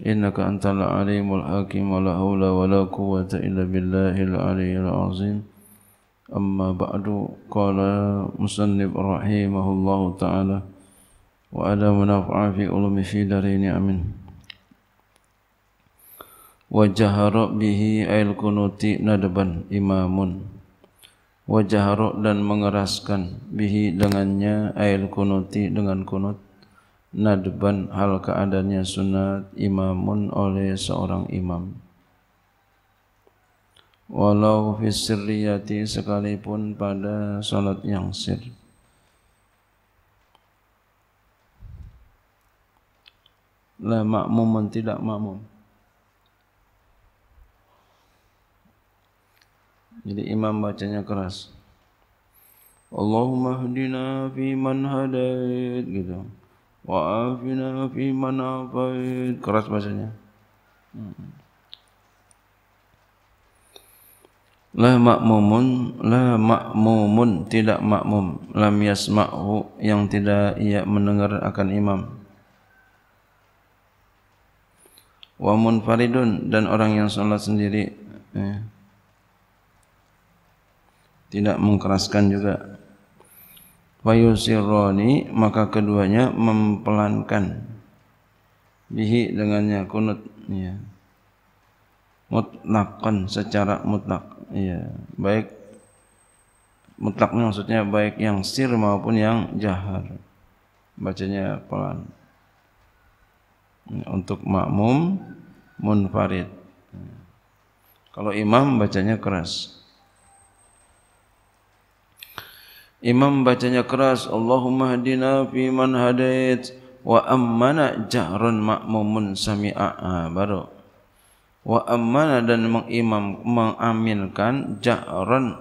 innaka antal alimul hakim wa la hawla wa la quwwata illa Billahi billahil aliyyil azim amma ba'du qala musannif rahimahullahu ta'ala wa ala munafa'a fi ulumi fi darini amin wajahara bihi ail kunuti nadaban imamun wajahara dan mengeraskan bihi dengannya ail kunuti dengan kunut nadban hal keadaannya sunat imamun oleh seorang imam walau fi sirriyati sekalipun pada salat yang sir la makmum tidak makmum jadi imam bacanya keras Allahumma hdina fi man hadait gitu wa afina fi man afait keras bahasanya hmm. la makmumun la makmumun tidak makmum lam yasma'hu yang tidak ia mendengar akan imam wa munfaridun dan orang yang salat sendiri eh, tidak mengkeraskan juga Fayusirroni maka keduanya mempelankan bihi dengannya kunut ya. mutlakkan secara mutlak ya baik mutlak maksudnya baik yang sir maupun yang jahar bacanya pelan untuk makmum munfarid kalau imam bacanya keras Imam bacanya keras Allahumma hadina fi man hadait wa ammana jahran ma'mumun sami'a ha, baru wa ammana dan mengimam mengaminkan jahran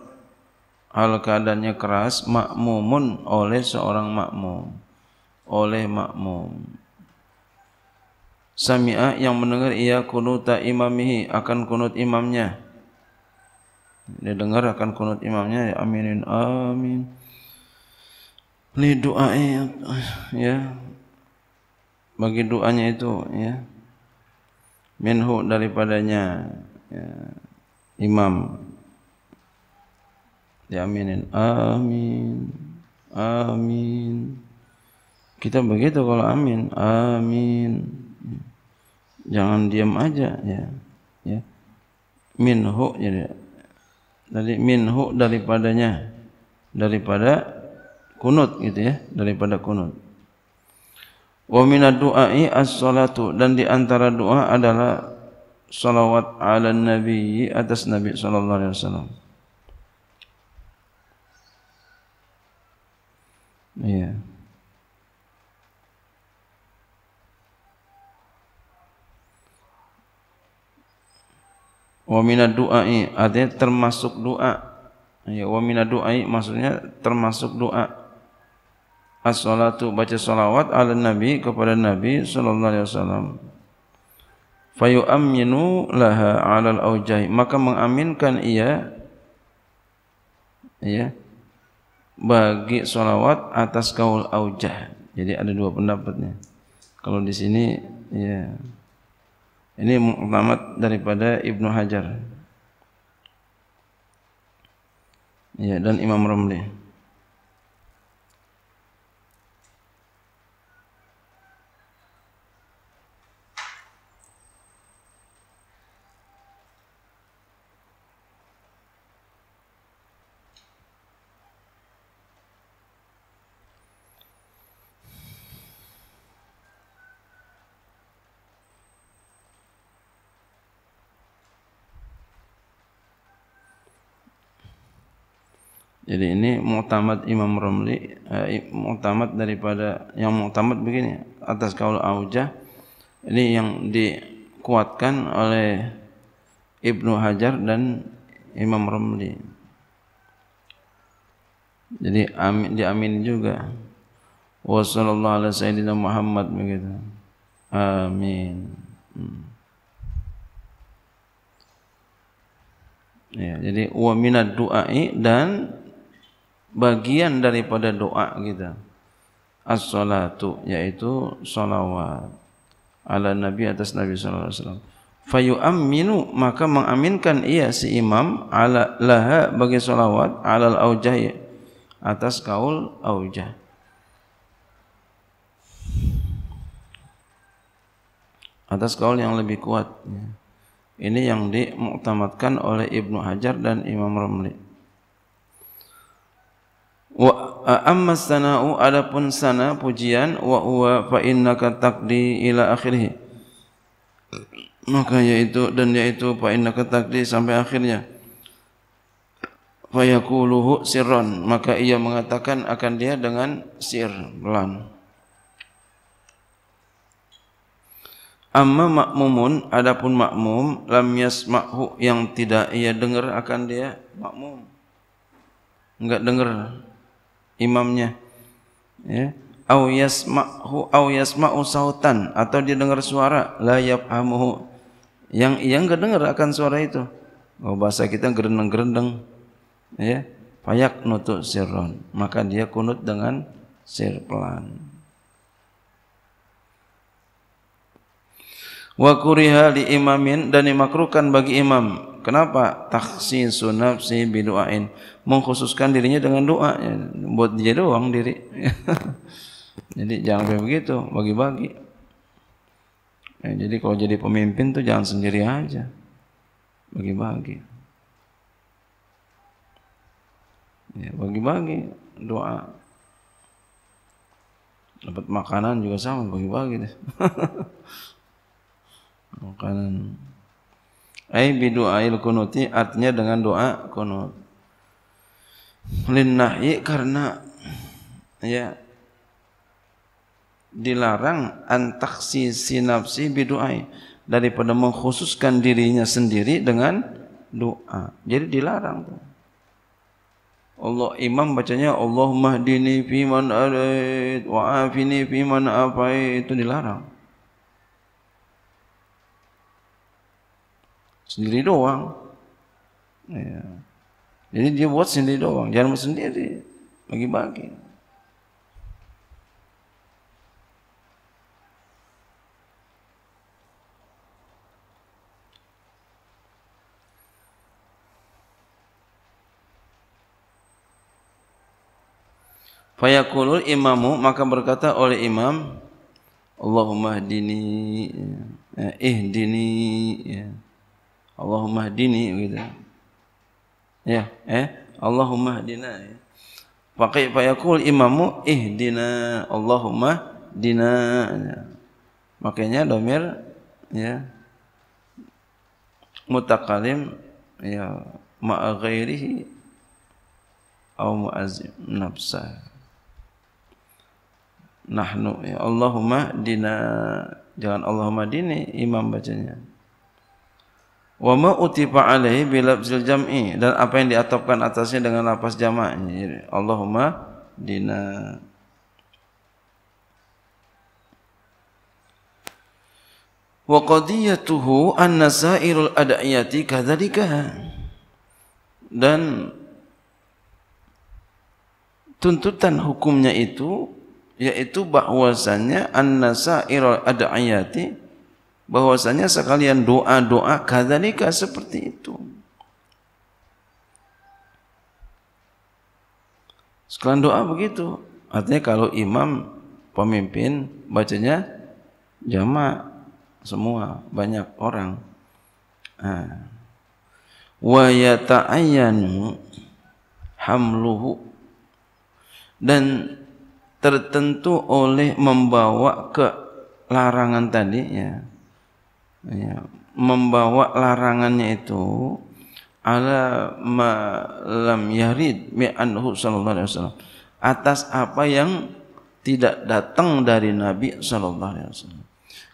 hal keadaannya keras makmumun oleh seorang makmum oleh makmum sami'a yang mendengar ia kunuta imamihi akan kunut imamnya dia dengar akan kunut imamnya ya, aminin amin, amin. Ini doa ya. Bagi doanya itu ya. Minhu daripadanya ya. Imam Diaminin ya, Amin Amin Kita begitu kalau amin Amin Jangan diam aja ya. ya. Minhu ya. jadi. Dari minhu daripadanya Daripada kunut gitu ya daripada kunut wa minad du'ai as-salatu dan di antara doa adalah salawat ala nabi atas nabi sallallahu alaihi wasallam iya wa minad du'ai artinya termasuk doa ya wa minad du'ai maksudnya termasuk doa as-salatu baca salawat ala nabi kepada nabi sallallahu alaihi wasallam fayu'minu laha ala al-aujah maka mengaminkan ia ya bagi salawat atas kaul aujah jadi ada dua pendapatnya kalau di sini ya ini muktamad daripada Ibnu Hajar ya dan Imam Ramli Jadi ini mu'tamad Imam Romli, eh, mu'tamad daripada yang mu'tamad begini atas kaul Aujah. Ini yang dikuatkan oleh Ibnu Hajar dan Imam Romli. Jadi amin, diamin juga. Wassalamualaikum warahmatullahi wabarakatuh. Begitu. Amin. Hmm. Ya, jadi wa minad du'ai dan bagian daripada doa kita as-salatu yaitu salawat ala nabi atas nabi sallallahu alaihi wasallam fayu'minu maka mengaminkan ia si imam ala laha bagi salawat alal aujah atas kaul aujah atas kaul yang lebih kuat ya. ini yang dimuktamadkan oleh Ibnu Hajar dan Imam Ramli wa amma sana'u adapun sana pujian wa huwa fa innaka taqdi ila akhirih maka yaitu dan yaitu fa innaka taqdi sampai akhirnya fa yaquluhu sirran maka ia mengatakan akan dia dengan sir pelan amma makmumun adapun makmum lam yasma'hu yang tidak ia dengar akan dia makmum enggak dengar imamnya ya au yasma'hu au yasma'u sautan atau dia dengar suara la yafhamuhu yang yang enggak dengar akan suara itu oh, bahasa kita gerendeng-gerendeng ya payak nutu sirron maka dia kunut dengan sir pelan wa kuriha li imamin dan dimakruhkan bagi imam Kenapa? Takhsisu si bidu'ain. Mengkhususkan dirinya dengan doa. Ya, buat dia doang diri. jadi jangan begitu. Bagi-bagi. Ya, jadi kalau jadi pemimpin tu jangan sendiri aja. Bagi-bagi. Ya, bagi-bagi doa. Dapat makanan juga sama, bagi-bagi deh. makanan ai bi du'ail kunuti artinya dengan doa kunut linnahi karena ya dilarang antaksi sinapsi bidu'ai daripada mengkhususkan dirinya sendiri dengan doa. Jadi dilarang tuh. Allah imam bacanya Allah mahdini fi man wa afini fi man itu dilarang. sendiri doang. Ya. Jadi dia buat sendiri doang, jangan sendiri bagi-bagi. Fayakulul imamu maka berkata oleh imam Allahumma dini eh, ihdini ya. Allahumma hdini gitu. Ya, eh Allahumma hdina. Ya. Faqi fa yaqul imamu ihdina Allahumma dina, Ya. Makanya domir ya mutakalim ya ma'aghairihi atau mu'azzim nafsa nahnu ya Allahumma dina jangan Allahumma dini imam bacanya wa ma utifa alaihi bi lafzil jam'i dan apa yang diatapkan atasnya dengan lafaz jamak Allahumma dina wa qadiyatuhu anna sa'irul ad'iyati kadzalika dan tuntutan hukumnya itu yaitu bahwasanya annasairul ad'iyati bahwasanya sekalian doa-doa kadzalika seperti itu. Sekalian doa begitu. Artinya kalau imam pemimpin bacanya jamaah semua banyak orang. Ha. Wa yata'ayyanu hamluhu dan tertentu oleh membawa ke larangan tadi ya ya, membawa larangannya itu ala ma lam yarid mi anhu sallallahu alaihi wasallam atas apa yang tidak datang dari nabi sallallahu alaihi wasallam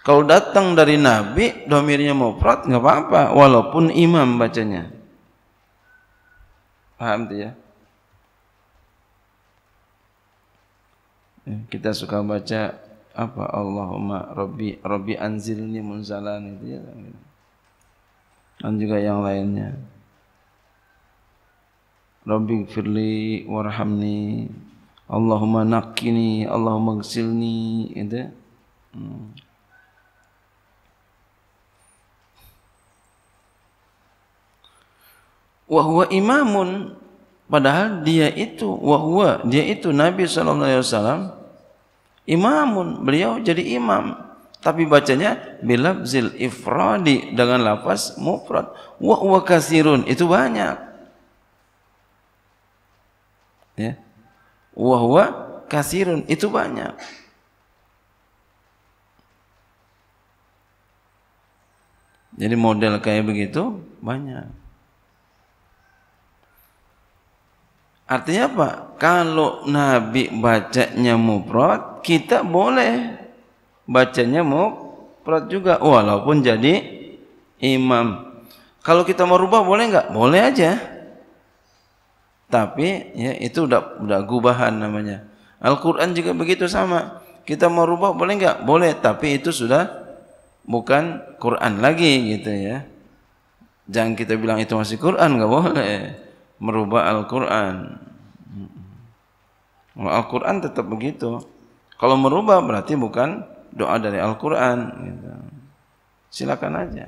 kalau datang dari nabi domirnya mufrad enggak apa-apa walaupun imam bacanya paham tidak ya? Eh, kita suka baca apa Allahumma Rabbi Rabbi anzilni munzalan itu ya. Dan juga yang lainnya. Rabbi firli warhamni. Allahumma naqini, Allahumma ghsilni itu. Ya. Hmm. Wa huwa imamun padahal dia itu wa huwa dia itu Nabi sallallahu alaihi wasallam imamun beliau jadi imam tapi bacanya bilabzil ifradi dengan lafaz mufrad wa wa kasirun itu banyak ya wa wa kasirun itu banyak jadi model kayak begitu banyak Artinya apa? Kalau Nabi bacanya mufrad, kita boleh bacanya mufrad juga walaupun jadi imam. Kalau kita mau rubah boleh enggak? Boleh aja. Tapi ya itu udah udah gubahan namanya. Al-Qur'an juga begitu sama. Kita mau rubah boleh enggak? Boleh, tapi itu sudah bukan Qur'an lagi gitu ya. Jangan kita bilang itu masih Qur'an enggak boleh merubah Al-Quran. Al-Quran tetap begitu. Kalau merubah berarti bukan doa dari Al-Quran. Silakan aja.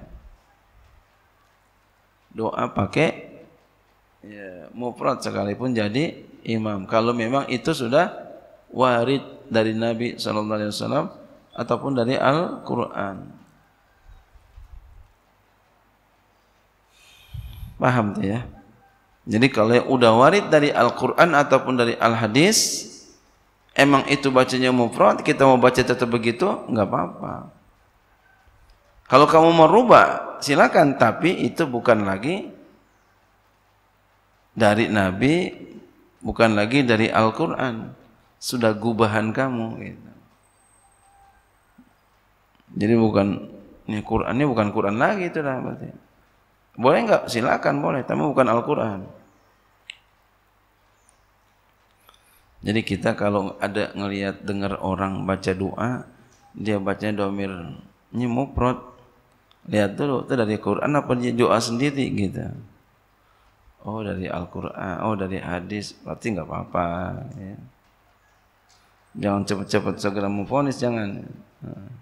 Doa pakai ya, mufrad sekalipun jadi imam. Kalau memang itu sudah warid dari Nabi Sallallahu Alaihi Wasallam ataupun dari Al-Quran. Paham tu ya? Jadi kalau yang udah warid dari Al-Quran ataupun dari Al-Hadis, emang itu bacanya mufrad, kita mau baca tetap begitu, enggak apa-apa. Kalau kamu mau rubah, silakan. Tapi itu bukan lagi dari Nabi, bukan lagi dari Al-Quran. Sudah gubahan kamu. Gitu. Jadi bukan ini Quran ini bukan Quran lagi itu lah berarti. Boleh enggak? Silakan boleh, tapi bukan Al-Qur'an. Jadi kita kalau ada ngelihat dengar orang baca doa, dia bacanya domir nyemuprot. Lihat dulu, itu dari Quran apa dia doa sendiri gitu. Oh dari Al-Quran, oh dari hadis, berarti nggak apa-apa. Ya. Jangan cepat-cepat segera memfonis, jangan. Nah.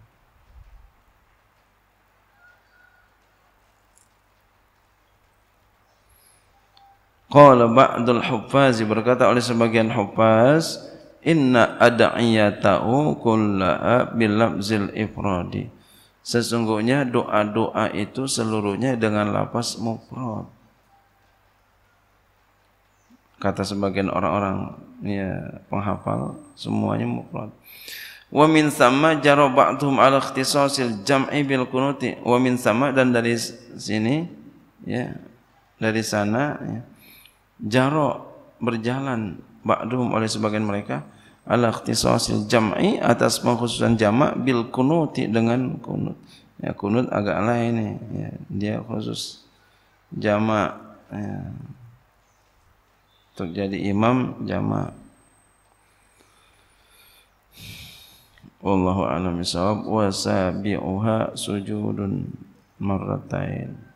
Qala ba'dul huffaz berkata oleh sebagian huffaz inna ad'iyata'u kullaha bil ifradi. Sesungguhnya doa-doa itu seluruhnya dengan lapas mufrad. Kata sebagian orang-orang ya penghafal semuanya mufrad. Wa min sama jaro ba'dhum ala ikhtisasil jam'i bil kunuti. Wa min sama dan dari sini ya dari sana ya jarak berjalan ba'dhum oleh sebagian mereka ala ikhtisasil jam'i atas pengkhususan jamak bil kunuti dengan kunut. Ya kunut agak lain ya. ya dia khusus jamak ya. Untuk jadi imam jamak. Wallahu a'lam bisawab wa sabi'uha sujudun marratain.